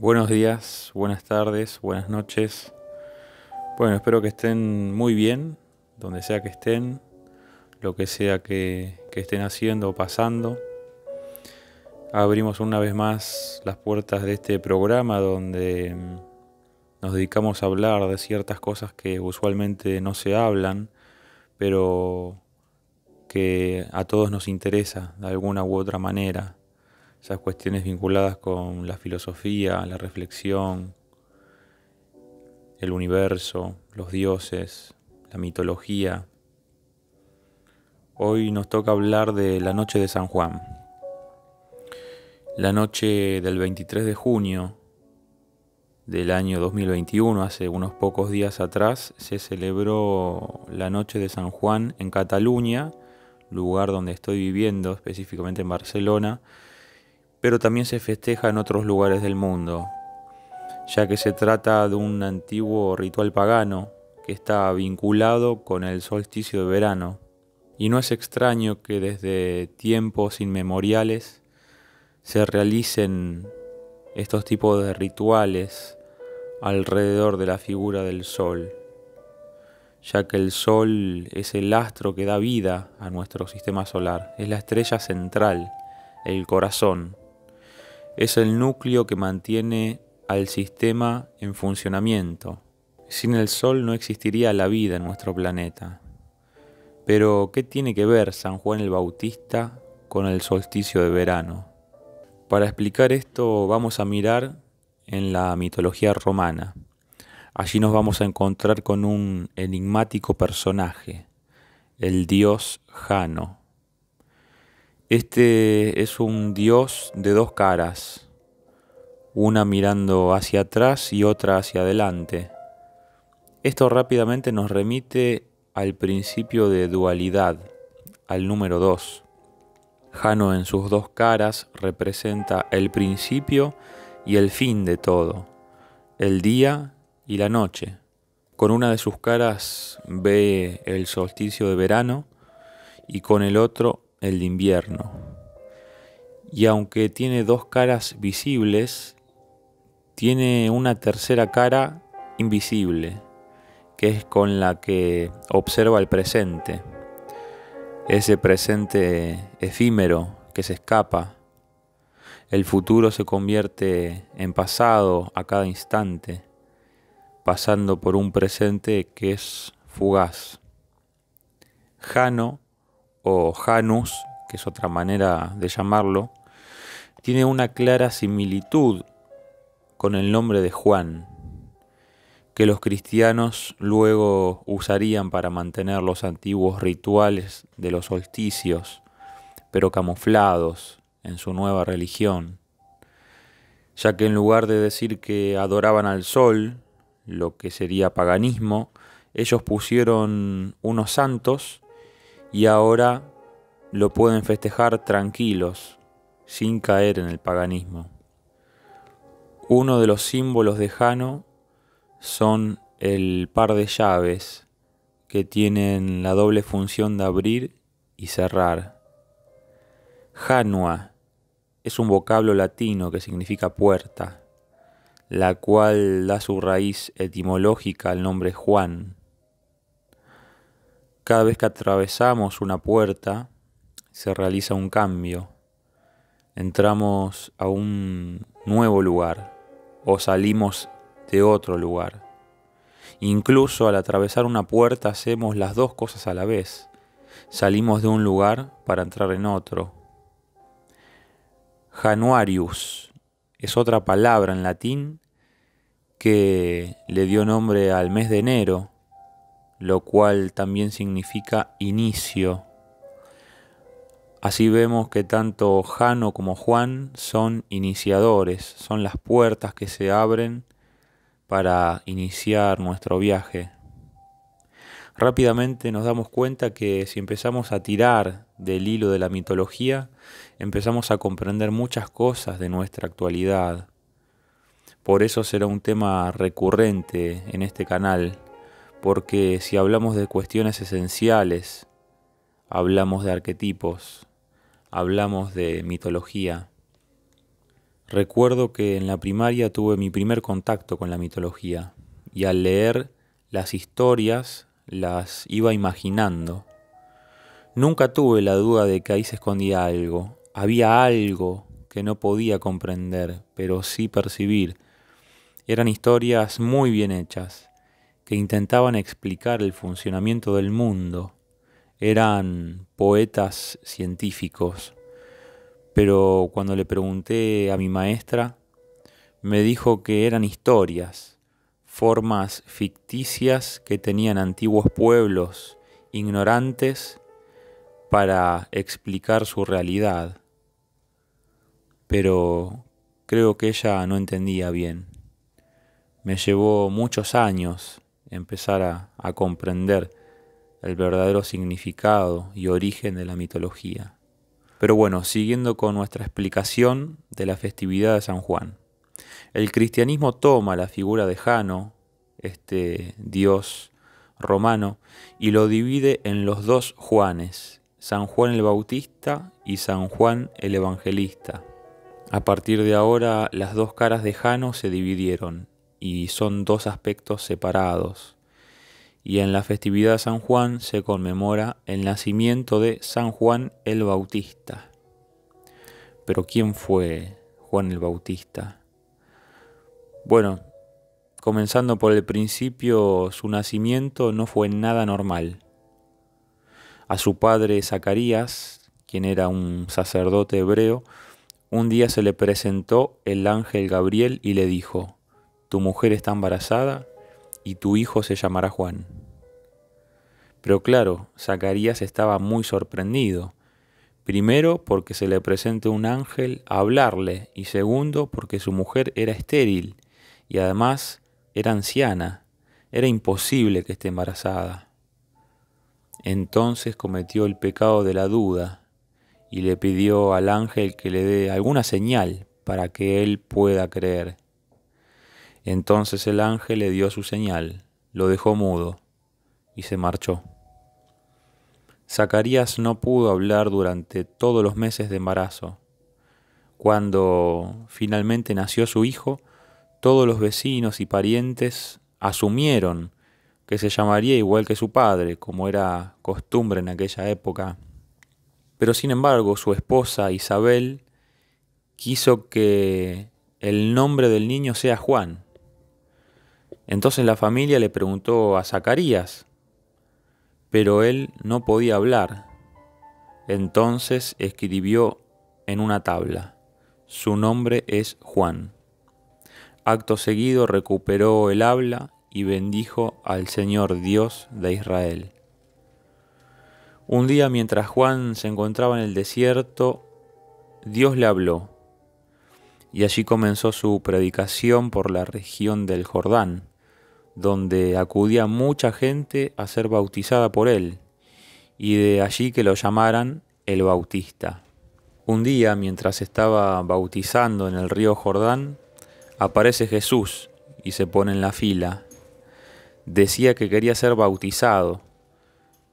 Buenos días, buenas tardes, buenas noches. Bueno, espero que estén muy bien, donde sea que estén, lo que sea que, estén haciendo o pasando. Abrimos una vez más las puertas de este programa donde mm, nos dedicamos a hablar de ciertas cosas que usualmente no se hablan, pero que a todos nos interesa de alguna u otra manera esas cuestiones vinculadas con la filosofía, la reflexión, el universo, los dioses, la mitología. Hoy nos toca hablar de la noche de San Juan. La noche del 23 de junio del año 2021, hace unos pocos días atrás, se celebró la noche de San Juan en Cataluña, lugar donde estoy viviendo, específicamente en Barcelona, pero también se festeja en otros lugares del mundo, ya que se trata de un antiguo ritual pagano que está vinculado con el solsticio de verano. Y no es extraño que desde tiempos inmemoriales se realicen estos tipos de rituales alrededor de la figura del sol, ya que el sol es el astro que da vida a nuestro sistema solar, es la estrella central, el corazón es el núcleo que mantiene al sistema en funcionamiento. Sin el Sol no existiría la vida en nuestro planeta. Pero, ¿qué tiene que ver San Juan el Bautista con el solsticio de verano? Para explicar esto vamos a mirar en la mitología romana. Allí nos vamos a encontrar con un enigmático personaje, el dios Jano este es un dios de dos caras, una mirando hacia atrás y otra hacia adelante. Esto rápidamente nos remite al principio de dualidad, al número 2. Jano en sus dos caras representa el principio y el fin de todo, el día y la noche. Con una de sus caras ve el solsticio de verano y con el otro el invierno. Y aunque tiene dos caras visibles, tiene una tercera cara invisible, que es con la que observa el presente, ese presente efímero que se escapa. El futuro se convierte en pasado a cada instante, pasando por un presente que es fugaz. Jano o Janus, que es otra manera de llamarlo, tiene una clara similitud con el nombre de Juan, que los cristianos luego usarían para mantener los antiguos rituales de los solsticios, pero camuflados en su nueva religión, ya que en lugar de decir que adoraban al sol, lo que sería paganismo, ellos pusieron unos santos y ahora lo pueden festejar tranquilos, sin caer en el paganismo. Uno de los símbolos de Jano son el par de llaves que tienen la doble función de abrir y cerrar. Janua es un vocablo latino que significa puerta, la cual da su raíz etimológica al nombre Juan, cada vez que atravesamos una puerta, se realiza un cambio. Entramos a un nuevo lugar o salimos de otro lugar. Incluso al atravesar una puerta hacemos las dos cosas a la vez. Salimos de un lugar para entrar en otro. Januarius es otra palabra en latín que le dio nombre al mes de enero lo cual también significa inicio. Así vemos que tanto Jano como Juan son iniciadores, son las puertas que se abren para iniciar nuestro viaje. Rápidamente nos damos cuenta que si empezamos a tirar del hilo de la mitología, empezamos a comprender muchas cosas de nuestra actualidad. Por eso será un tema recurrente en este canal porque si hablamos de cuestiones esenciales, hablamos de arquetipos, hablamos de mitología. Recuerdo que en la primaria tuve mi primer contacto con la mitología y al leer las historias las iba imaginando. Nunca tuve la duda de que ahí se escondía algo, había algo que no podía comprender, pero sí percibir. Eran historias muy bien hechas, que intentaban explicar el funcionamiento del mundo. Eran poetas científicos. Pero cuando le pregunté a mi maestra, me dijo que eran historias, formas ficticias que tenían antiguos pueblos ignorantes para explicar su realidad. Pero creo que ella no entendía bien. Me llevó muchos años empezar a, a comprender el verdadero significado y origen de la mitología. Pero bueno, siguiendo con nuestra explicación de la festividad de San Juan. El cristianismo toma la figura de Jano, este dios romano, y lo divide en los dos Juanes, San Juan el Bautista y San Juan el Evangelista. A partir de ahora, las dos caras de Jano se dividieron, y son dos aspectos separados. Y en la festividad de San Juan se conmemora el nacimiento de San Juan el Bautista. Pero ¿quién fue Juan el Bautista? Bueno, comenzando por el principio, su nacimiento no fue nada normal. A su padre Zacarías, quien era un sacerdote hebreo, un día se le presentó el ángel Gabriel y le dijo, tu mujer está embarazada y tu hijo se llamará Juan. Pero claro, Zacarías estaba muy sorprendido. Primero porque se le presentó un ángel a hablarle y segundo porque su mujer era estéril y además era anciana. Era imposible que esté embarazada. Entonces cometió el pecado de la duda y le pidió al ángel que le dé alguna señal para que él pueda creer. Entonces el ángel le dio su señal, lo dejó mudo y se marchó. Zacarías no pudo hablar durante todos los meses de embarazo. Cuando finalmente nació su hijo, todos los vecinos y parientes asumieron que se llamaría igual que su padre, como era costumbre en aquella época. Pero sin embargo, su esposa Isabel quiso que el nombre del niño sea Juan, entonces la familia le preguntó a Zacarías, pero él no podía hablar. Entonces escribió en una tabla, su nombre es Juan. Acto seguido recuperó el habla y bendijo al Señor Dios de Israel. Un día mientras Juan se encontraba en el desierto, Dios le habló, y allí comenzó su predicación por la región del Jordán donde acudía mucha gente a ser bautizada por él, y de allí que lo llamaran el Bautista. Un día, mientras estaba bautizando en el río Jordán, aparece Jesús y se pone en la fila. Decía que quería ser bautizado,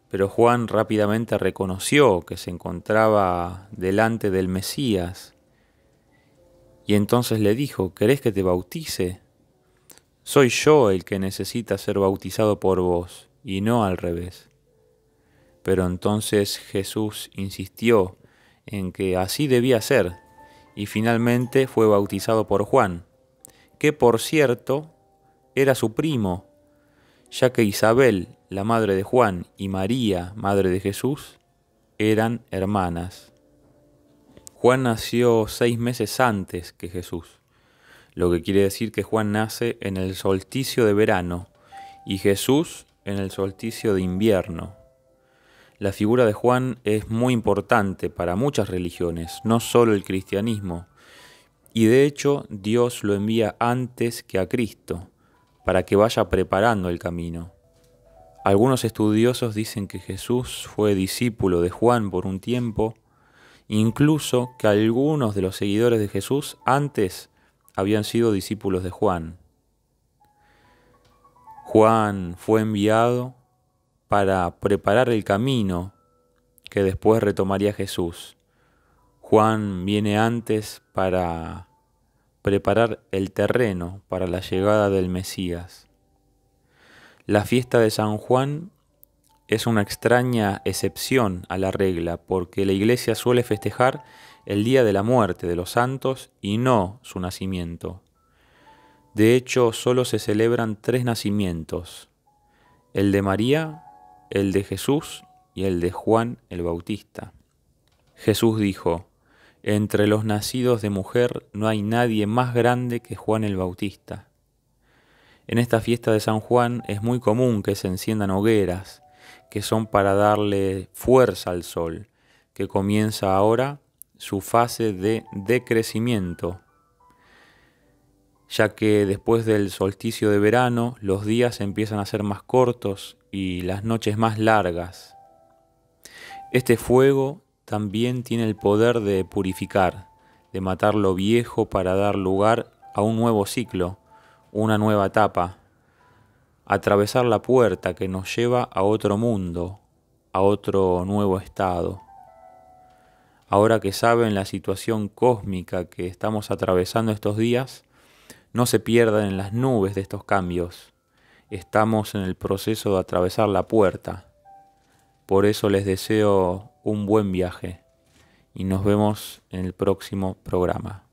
pero Juan rápidamente reconoció que se encontraba delante del Mesías. Y entonces le dijo, ¿querés que te bautice? Soy yo el que necesita ser bautizado por vos, y no al revés. Pero entonces Jesús insistió en que así debía ser, y finalmente fue bautizado por Juan, que por cierto era su primo, ya que Isabel, la madre de Juan, y María, madre de Jesús, eran hermanas. Juan nació seis meses antes que Jesús lo que quiere decir que Juan nace en el solsticio de verano y Jesús en el solsticio de invierno. La figura de Juan es muy importante para muchas religiones, no solo el cristianismo, y de hecho Dios lo envía antes que a Cristo, para que vaya preparando el camino. Algunos estudiosos dicen que Jesús fue discípulo de Juan por un tiempo, incluso que algunos de los seguidores de Jesús antes habían sido discípulos de Juan. Juan fue enviado para preparar el camino que después retomaría Jesús. Juan viene antes para preparar el terreno para la llegada del Mesías. La fiesta de San Juan es una extraña excepción a la regla, porque la iglesia suele festejar el día de la muerte de los santos y no su nacimiento. De hecho, solo se celebran tres nacimientos, el de María, el de Jesús y el de Juan el Bautista. Jesús dijo, entre los nacidos de mujer no hay nadie más grande que Juan el Bautista. En esta fiesta de San Juan es muy común que se enciendan hogueras, que son para darle fuerza al sol, que comienza ahora su fase de decrecimiento, ya que después del solsticio de verano los días empiezan a ser más cortos y las noches más largas. Este fuego también tiene el poder de purificar, de matar lo viejo para dar lugar a un nuevo ciclo, una nueva etapa, atravesar la puerta que nos lleva a otro mundo, a otro nuevo estado ahora que saben la situación cósmica que estamos atravesando estos días, no se pierdan en las nubes de estos cambios. Estamos en el proceso de atravesar la puerta. Por eso les deseo un buen viaje y nos vemos en el próximo programa.